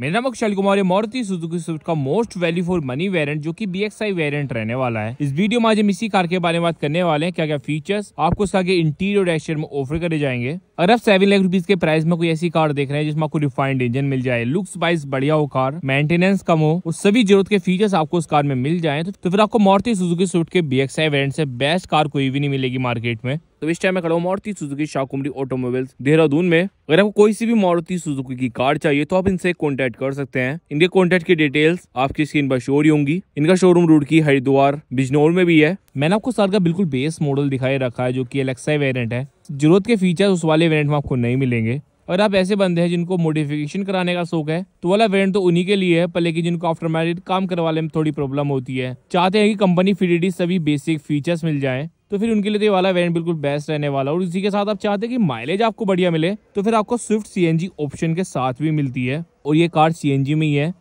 मेरा नाम अक्षय कुमार है मारुति सुजुकी स्विफ्ट का most value for money variant जो कि आई वेरिएंट रहने वाला है इस वीडियो में आज हम इसी कार के बारे में बात करने वाले हैं क्या क्या फीचर्स आपको इसका इंटीरियर एक्सटीरियर में ऑफर करे जाएंगे अगर आप सेवन लाख रुपीज के प्राइस में कोई ऐसी कार देख रहे हैं जिसमें आपको रिफाइंड इंजन मिल जाए लुक्स वाइज बढ़िया हो कार मेंटेनेंस कम हो और सभी जरूरत के फीचर्स आपको उस कार में मिल जाए तो, तो फिर आपको मारुति सुजुकी स्विफ्ट के आई वेरियंट से बेस्ट कार कोई भी नहीं मिलेगी मार्केट में तो इस टाइम मैं खड़ा हूँ मारुति सुजुकी शाहकुमरी ऑटोमोबाइल्स देहरादून में अगर आपको कोई सी भी मारुति सुजुकी की कार चाहिए तो आप इनसे कॉन्टेक्ट कर सकते हैं इनके कॉन्टेक्ट की डिटेल्स आपकी स्क्रीन पर शोर ही होंगी इनका शोरूम रूट की हरिद्वार बिजनौर में भी है मैंने आपको साल का बिल्कुल बेस मॉडल दिखाई रखा है जो की एलेक्सा वेरियंट है जरूरत के फीचर उस वाले वेरियंट में आपको नहीं मिलेंगे अगर आप ऐसे बंदे हैं जिनको मोडिफिकेशन कराने का शौक है तो वाला वेरियंट तो उन्हीं के लिए है पर लेकिन जिनको आफ्टर मैरिड काम करवाने में थोड़ी प्रॉब्लम होती है चाहते हैं कि कंपनी फिडिटी सभी बेसिक फीचर्स मिल जाएं तो फिर उनके लिए तो ये वाला वेरिएंट बिल्कुल बेस्ट रहने वाला और इसी के साथ आप चाहते हैं कि माइलेज आपको बढ़िया मिले तो फिर आपको स्विफ्ट सीएनजी ऑप्शन के साथ भी मिलती है और ये कार सीएनजी में ही है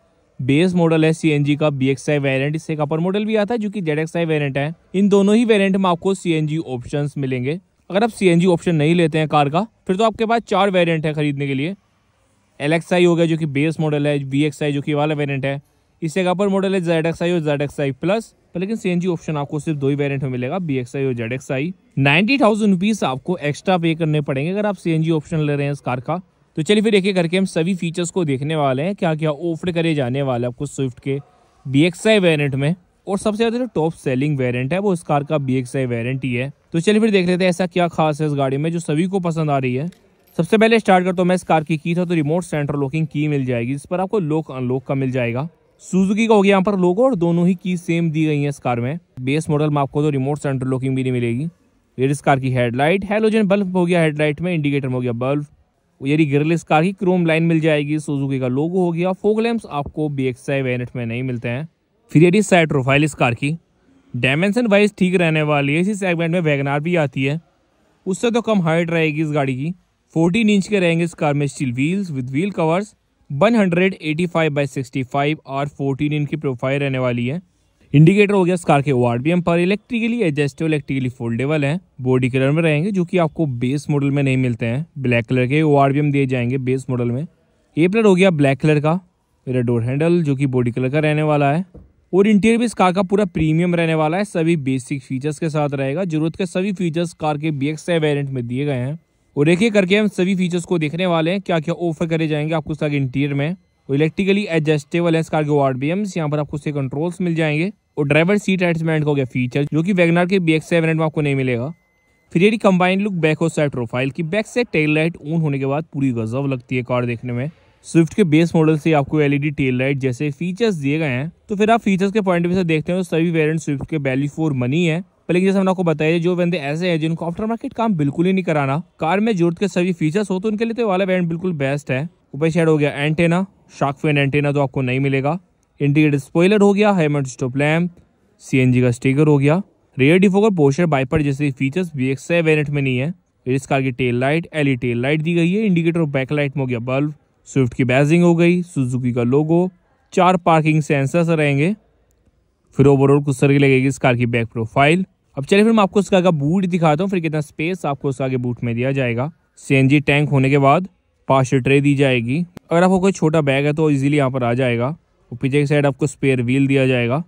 बेस मॉडल है सी का बी एक्स आई वेरियंट इससे एक अपर मॉडल भी आता है जो कि जेड एक्स आई वेरियंट है इन दोनों ही वेरियंट में आपको सी एन जी ऑप्शन मिलेंगे अगर आप सी एन जी ऑप्शन नहीं लेते हैं कार का फिर तो आपके पास चार वेरियंट है खरीदने के लिए एल एक्स आई हो गया जो कि बेस मॉडल है बी एक्स आई जो कि वाला वेरियंट है इससे एक अपर मॉडल है जेड एक्स आई और जेड एक्स आई प्लस पर लेकिन सीएनजी ऑप्शन आपको सिर्फ दो ही वेरिएंट में मिलेगा बी एक्स आई और Z X I ninety thousand rupees आपको एक्स्ट्रा पे करने पड़ेंगे अगर आप सीएनजी ऑप्शन ले रहे हैं इस कार का तो चलिए फिर एक एक करके हम सभी फीचर्स को देखने वाले हैं क्या क्या ऑफर करे जाने वाले आपको स्विफ्ट के बी एक्स आई वेरियंट में और सबसे ज़्यादा जो टॉप सेलिंग वेरियंट है वो इस कार का बी एक्स आई वेरियंट ही है तो चलिए फिर देख लेते हैं ऐसा क्या खास है इस गाड़ी में जो सभी को पसंद आ रही है सबसे पहले स्टार्ट करता हूँ मैं इस कार की की था तो रिमोट सेंट्रल लॉकिंग की मिल जाएगी जिस पर आपको लॉक अनलॉक का मिल जाएगा सुजुकी का हो गया यहाँ पर लोगो और दोनों ही की सेम दी गई है इस कार में बेस मॉडल में आपको तो रिमोट सेंटर लॉकिंग भी नहीं मिलेगी ये इस कार की हेडलाइट हेलोजन बल्ब हो गया हेडलाइट में इंडिकेटर में हो गया बल्ब यदि गिरलिस कार की क्रोम लाइन मिल जाएगी सुजुकी का लोगो हो गया फोक लैम्प्स आपको बी एक्स में नहीं मिलते हैं फिर यदि साइड प्रोफाइल इस कार की डायमेंशन वाइज ठीक रहने वाली है इसी सेगमेंट में वैगनार भी आती है उससे तो कम हाइट रहेगी इस गाड़ी की 14 इंच के रहेंगे इस कार में steel wheels with wheel covers 185 by 65 R 14 इनकी प्रोफाइल रहने वाली है इंडिकेटर हो गया इस कार के वार्ड बी पर इलेक्ट्रिकली एडजस्टेबल इलेक्ट्रिकली फोल्डेबल है बॉडी कलर में रहेंगे जो कि आपको बेस मॉडल में नहीं मिलते हैं ब्लैक कलर के वार्ड बी दिए जाएंगे बेस मॉडल में ए प्लेट हो गया ब्लैक कलर का मेरा डोर हैंडल जो कि बॉडी कलर का रहने वाला है और इंटीरियर भी इस कार का पूरा प्रीमियम रहने वाला है सभी बेसिक फीचर्स के साथ रहेगा जरूरत के सभी फीचर्स कार के बी एक्स वेरियंट में दिए गए हैं और एक एक करके हम सभी फीचर्स को देखने वाले हैं क्या क्या ऑफर करे जाएंगे आपको इस इंटीरियर में और इलेक्ट्रिकली एडजस्टेबल है इस कार के आर बी एम्स यहाँ पर आपको उससे कंट्रोल्स मिल जाएंगे और ड्राइवर सीट एडजमेंट हो गया फीचर जो कि वैगनार के बी एक्स में आपको नहीं मिलेगा फिर ये कंबाइंड लुक बैक और साइड प्रोफाइल की back side tail light on होने के बाद पूरी गजब लगती है कार देखने में स्विफ्ट के बेस मॉडल से आपको एलईडी टेल लाइट जैसे फीचर्स दिए गए हैं तो फिर आप फीचर्स के पॉइंट ऑफ व्यू से देखते हैं तो सभी वेरियंट स्विफ्ट के वैल्यू फॉर मनी है पर लेकिन जैसे हमने आपको बताया जो बंदे ऐसे हैं जिनको आफ्टर मार्केट काम बिल्कुल ही नहीं कराना कार में जरूरत के सभी फीचर्स हो तो उनके लिए तो वाला बैंड बिल्कुल बेस्ट है ऊपर शेड हो गया एंटेना शार्क फेन एंटेना तो आपको नहीं मिलेगा इंडिकेटर स्पॉइलर हो गया हेमट स्टोप लैम्प सी का स्टिकर हो गया रेयर डिफोकर पोस्टर बाइपर जैसे फीचर्स बी एक्स में नहीं है इस कार की tail light LED tail light दी गई है इंडिकेटर और बैक लाइट में हो गया बल्ब स्विफ्ट की बैजिंग हो गई सुजुकी का लोगो चार पार्किंग सेंसर्स रहेंगे फिर ओवरऑल कुछ सर की लगेगी इस कार की बैक प्रोफाइल अब चलिए फिर मैं आपको उसका आगे बूट दिखाता हूँ फिर कितना स्पेस आपको उसका आगे बूट में दिया जाएगा सी टैंक होने के बाद पार्शल ट्रे दी जाएगी अगर आपको कोई छोटा बैग है तो इजीली यहाँ पर आ जाएगा और पीछे की साइड आपको स्पेयर व्हील दिया जाएगा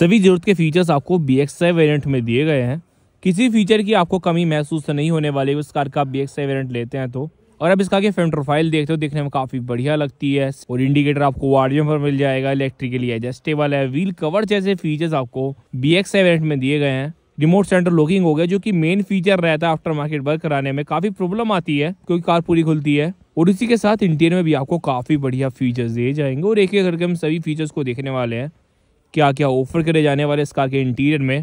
सभी जरूरत के फीचर्स आपको बी एक्स वेरियंट में दिए गए हैं किसी फीचर की आपको कमी महसूस तो नहीं होने वाली उस कार का बी एक्स वेरियंट लेते हैं तो और अब इसका के फ्रंट प्रोफाइल देखते हो देखने में काफ़ी बढ़िया लगती है और इंडिकेटर आपको वार्डियम पर मिल जाएगा इलेक्ट्रिकली एडजस्टेबल है व्हील कवर जैसे फीचर्स आपको बी एक्स में दिए गए हैं रिमोट सेंटर लॉकिंग हो गया जो कि मेन फीचर रहता है आफ्टर मार्केट वर्क कराने में काफी प्रॉब्लम आती है क्योंकि कार पूरी खुलती है और इसी के साथ इंटीरियर में भी आपको काफ़ी बढ़िया फीचर्स दिए जाएंगे और एक एक करके हम सभी फीचर्स को देखने वाले हैं क्या क्या ऑफर करे जाने वाले इस कार के इंटीरियर में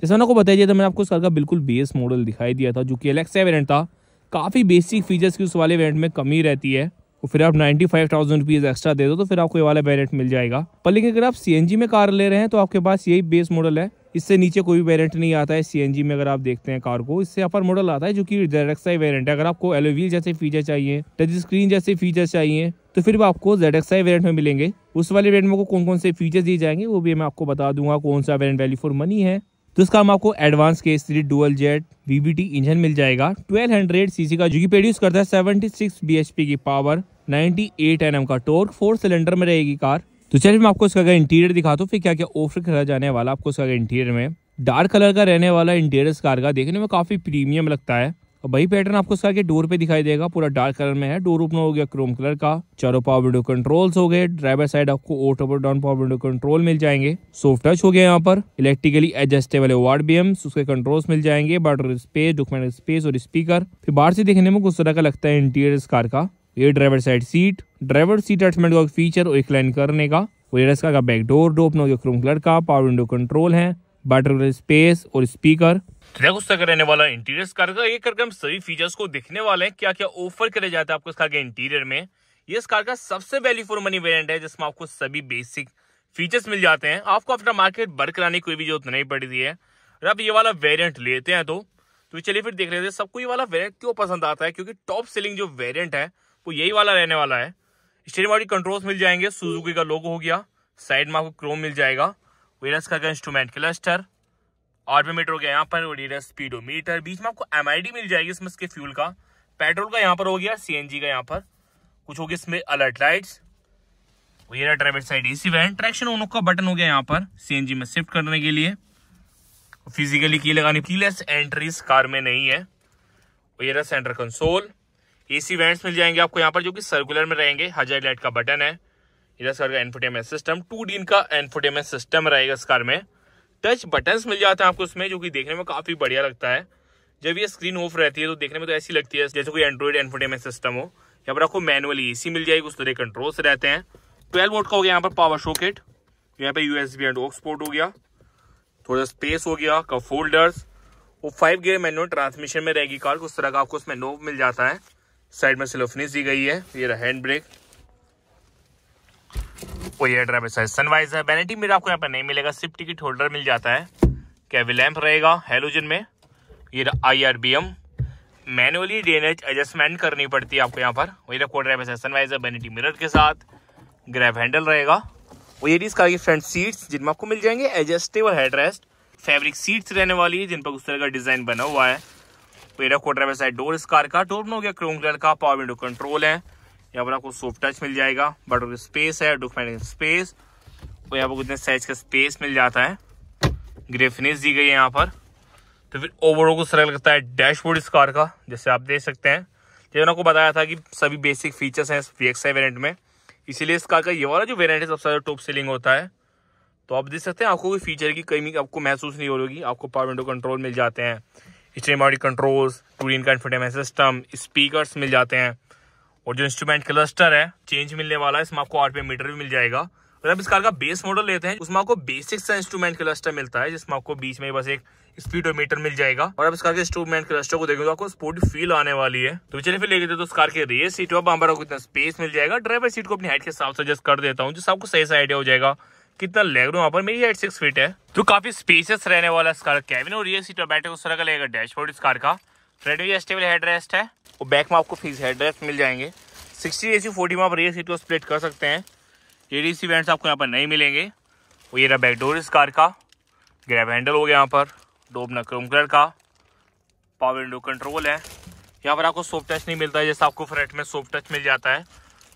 जैसा ना को बताया था तो मैंने आपको इस कार का बिल्कुल बेस मॉडल दिखाई दिया था जो कि एलेक्स वेरेंट था काफ़ी बेसिक फीचर्स की उस वाले वेरेंट में कमी रहती है और फिर आप ninety five thousand rupees extra दे दो तो फिर आपको ये वाला वेरियंट मिल जाएगा पर लेकिन अगर आप सी में कार ले रहे हैं तो आपके पास यही बेस मॉडल है इससे नीचे कोई वेरिएंट नहीं आता है सीएनजी में अगर आप देखते हैं कार को इससे अपर मॉडल आता है जो कि जेड आई है अगर आपको एलोवील जैसे फीचर चाहिए टच स्क्रीन जैसे फीचर चाहिए तो फिर वो आपको जेड एक्स में मिलेंगे उस वाले वेरियंट में कौन कौन से फीचर्स दिए जाएंगे वो भी मैं आपको बता दूंगा कौन सा वेरियंट वैल्यू फॉर मनी है तो इसका हम आपको एडवांस के three dual jet VVT engine मिल जाएगा 1200 सीसी का जो कि प्रोड्यूस करता है 76 बीएचपी की पावर 98 एनएम का टोर्क फोर सिलेंडर में रहेगी कार तो चलिए मैं आपको इसका अगर इंटीरियर दिखाता हूँ फिर क्या क्या ऑफर करा जाने वाला आपको इसका इंटीरियर में डार्क कलर का रहने वाला इंटीरियर इस कार का देखने में काफ़ी प्रीमियम लगता है और वही पैटर्न आपको इसका के डोर पे दिखाई देगा पूरा डार्क कलर में है डोर ओपन हो गया क्रोम कलर का चारों पावर विंडो कंट्रोल्स हो गए ड्राइवर साइड आपको ऑटो पर डाउन पावर विंडो कंट्रोल मिल जाएंगे सोफ्ट टच हो गया यहाँ पर इलेक्ट्रिकली एडजस्टेबल वार्ड बीएम्स उसके कंट्रोल्स मिल जाएंगे बाटर स्पेस डॉक्यूमेंट स्पेस और स्पीकर फिर बाहर से देखने में कुछ तरह का लगता है इंटीरियर कार का ये driver side seat driver seat adjustment का फीचर और एक लाइन करने का और का बैक डोर डोप नो क्रोम कलर का पावर विंडो कंट्रोल है बैटरी स्पेस और स्पीकर देखो उसका रहने वाला इंटीरियर कार का ये करके हम सभी फीचर्स को देखने वाले हैं क्या क्या ऑफर करे जाते हैं आपको इस कार के इंटीरियर में ये इस कार का सबसे वैल्यू फॉर मनी वेरिएंट है जिसमें आपको सभी बेसिक फीचर्स मिल जाते हैं आपको अपना मार्केट बर्क कराने कोई भी जरूरत नहीं पड़ती है अगर आप ये वाला वेरियंट लेते हैं तो तो चलिए फिर देख रहे थे सबको ये वाला वेरियंट क्यों पसंद आता है क्योंकि टॉप सेलिंग जो वेरियंट है वो यही वाला रहने वाला है स्टेरिंग बॉडी कंट्रोल्स मिल जाएंगे सुजुकी का लोगो हो गया साइड में आपको क्रोम मिल जाएगा वेरस का इंस्ट्रूमेंट क्लस्टर ऑर्बोमीटर हो गया यहाँ पर वेरस स्पीडोमीटर बीच में आपको एम मिल जाएगी इसमें इसके फ्यूल का पेट्रोल का यहाँ पर हो गया सी का यहाँ पर कुछ हो गया इसमें अलर्ट लाइट्स वेरा ड्राइवर साइड इसी वैन ट्रैक्शन उन का बटन हो गया यहाँ पर सी में शिफ्ट करने के लिए फिजिकली की लगानी की लेस एंट्रीज कार में नहीं है वेरा सेंटर कंसोल एसी वेंट्स मिल जाएंगे आपको यहाँ पर जो कि सर्कुलर में रहेंगे हजार लाइट का बटन है इधर कार का एनफोटेमेंट सिस्टम टू डी का एनफोटेमेंट सिस्टम रहेगा इस कार में टच बटन्स मिल जाते हैं आपको उसमें जो कि देखने में काफ़ी बढ़िया लगता है जब ये स्क्रीन ऑफ रहती है तो देखने में तो ऐसी लगती है जैसे कोई एंड्रॉइड एनफोटेमेंट सिस्टम हो यहाँ पर आपको मैनुअली ए मिल जाएगी उस तरह कंट्रोल्स रहते हैं ट्वेल्व वोट का हो गया यहाँ पर पावर शोकेट यहाँ पर यू एंड ऑक्सपोर्ट हो गया थोड़ा स्पेस हो गया का होल्डर्स वो फाइव गियर मैनुअल ट्रांसमिशन में रहेगी कार उस तरह का आपको उसमें नोव मिल जाता है साइड में सिलोफनीस दी गई है ये रहा हैंड ब्रेक और ये ड्राइवर साइज सनवाइज है बैनिटी मेरा आपको यहाँ पर नहीं मिलेगा सिर्फ टिकट होल्डर मिल जाता है कैवी लैम्प रहेगा हेलोजन में ये I R V M manually ड्रेनेज एडजस्टमेंट करनी पड़ती है आपको यहाँ पर वही रखो driver side sun visor vanity mirror के साथ ग्रैब हैंडल रहेगा और ये इसका फ्रंट सीट्स जिनमें आपको मिल जाएंगे एडजस्टेबल हेड फैब्रिक सीट्स रहने वाली है जिन पर उस तरह का डिज़ाइन बना हुआ है पेड़ा कोटर में साइड डोर इस कार का टोर नो गया क्रोम कलर का पावर विंडो कंट्रोल है यहाँ पर आपको सॉफ्ट टच मिल जाएगा बटर स्पेस है डॉक्यूमेंट स्पेस और यहाँ पर कितने साइज का स्पेस मिल जाता है ग्रे फिनिश दी गई है यहाँ पर तो फिर ओवरऑल को सरल लगता है डैशबोर्ड इस कार का जैसे आप देख सकते हैं जैसे आपको बताया था कि सभी बेसिक फीचर्स हैं वी एक्स वेरियंट में इसीलिए इस कार का ये वाला जो वेरियंट है सबसे ज़्यादा टॉप सेलिंग होता है तो आप देख सकते हैं आपको कोई फीचर की कमी आपको महसूस नहीं होगी आपको पावर विंडो कंट्रोल मिल जाते हैं इचरे body controls to the infotainment system speakers मिल जाते हैं और जो इंस्ट्रूमेंट क्लस्टर है चेंज मिलने वाला है इसमें आपको आठ मीटर भी मिल जाएगा और अब इस कार का बेस मॉडल लेते हैं उसमें आपको बेसिक सा इंस्ट्रूमेंट क्लस्टर मिलता है जिसमें आपको बीच में बस एक स्पीडोमीटर मिल जाएगा और अब इस कार के इंस्ट्रूमेंट क्लस्टर को देखेंगे तो आपको स्पोर्ट फील आने वाली है तो चलिए फिर लेके देते तो उस कार के रेस सीट पर आपको इतना स्पेस मिल जाएगा ड्राइवर सीट को अपनी हाइट के हिसाब से एडजस्ट कर देता हूँ जिससे आपको सही से आइडिया हो जाएगा कितना लेग रूम पर मेरी हाइट सिक्स फीट है तो काफी स्पेसियस रहने वाला इस कार कैबिन और ये सीट बैठे उस तरह का लगेगा डैशबोर्ड इस कार का फ्रंट भी स्टेबल हेड रेस्ट है और बैक में आपको फीस हेड रेस्ट मिल जाएंगे सिक्सटी ए सी फोर्टी में आप रियर सीट को स्प्लिट कर सकते हैं ए डी सी वेंट्स आपको यहाँ पर नहीं मिलेंगे और ये रहा बैकडोर इस कार का ग्रैब हैंडल हो गया यहाँ पर डोब अपना क्रोम कलर का पावर विंडो कंट्रोल है यहाँ पर आपको सॉफ्ट टच नहीं मिलता है जैसे आपको फ्रंट में सॉफ्ट टच मिल जाता है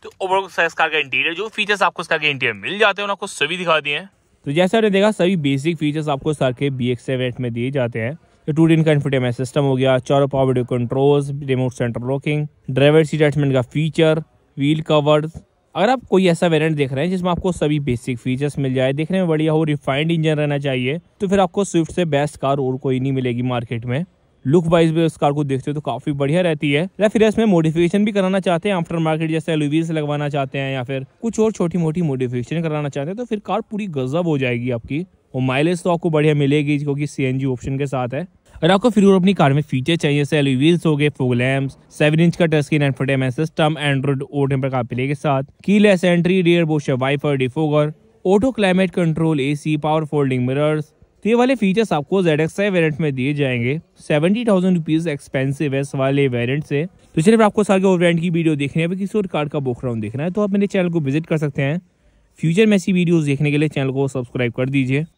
तो ओवरऑल साइज कार का इंटीरियर जो फीचर्स आपको इस कार के इंटीरियर मिल जाते हैं आपको सभी दिखा दिए हैं तो जैसे आपने देखा सभी बेसिक फीचर्स आपको इस कार के बी एक्स में दिए जाते हैं तो टू डिन का इन्फोटेनमेंट सिस्टम हो गया चारों power window controls remote centre locking driver seat adjustment का फीचर व्हील कवर्स अगर आप कोई ऐसा वेरिएंट देख रहे हैं जिसमें आपको सभी बेसिक फीचर्स मिल जाए देखने में बढ़िया हो रिफाइंड इंजन रहना चाहिए तो फिर आपको स्विफ्ट से बेस्ट कार और कोई नहीं मिलेगी मार्केट में लुक वाइज भी उस कार को देखते हो तो काफी बढ़िया रहती है या फिर इसमें मोडिफिकेशन भी कराना चाहते हैं आफ्टर मार्केट जैसे एलुवील्स e लगवाना चाहते हैं या फिर कुछ और छोटी मोटी मोडिफिकेशन कराना चाहते हैं तो फिर कार पूरी गजब हो जाएगी आपकी और माइलेज तो आपको बढ़िया मिलेगी क्योंकि सी ऑप्शन के साथ है अगर आपको फिर और अपनी कार में फीचर चाहिए जैसे एलई e हो गए फोग लैम्प्स सेवन इंच का touch screen and system Android ओ टेम्पर का प्ले के साथ keyless entry rear washer wiper defogger auto climate control AC power folding mirrors तो ये वाले फीचर्स आपको जेड एक्स वेरियंट में दिए जाएंगे सेवेंटी थाउजेंड रुपीज एक्सपेंसिव है इस वाले वेरियंट से तो चलिए आपको इस आगे और ब्रांड की वीडियो देखने है किसी और कार्ड का बुक राउंड देखना है तो आप मेरे चैनल को विजिट कर सकते हैं फ्यूचर में ऐसी वीडियोज देखने के लिए चैनल को सब्सक्राइब कर दीजिए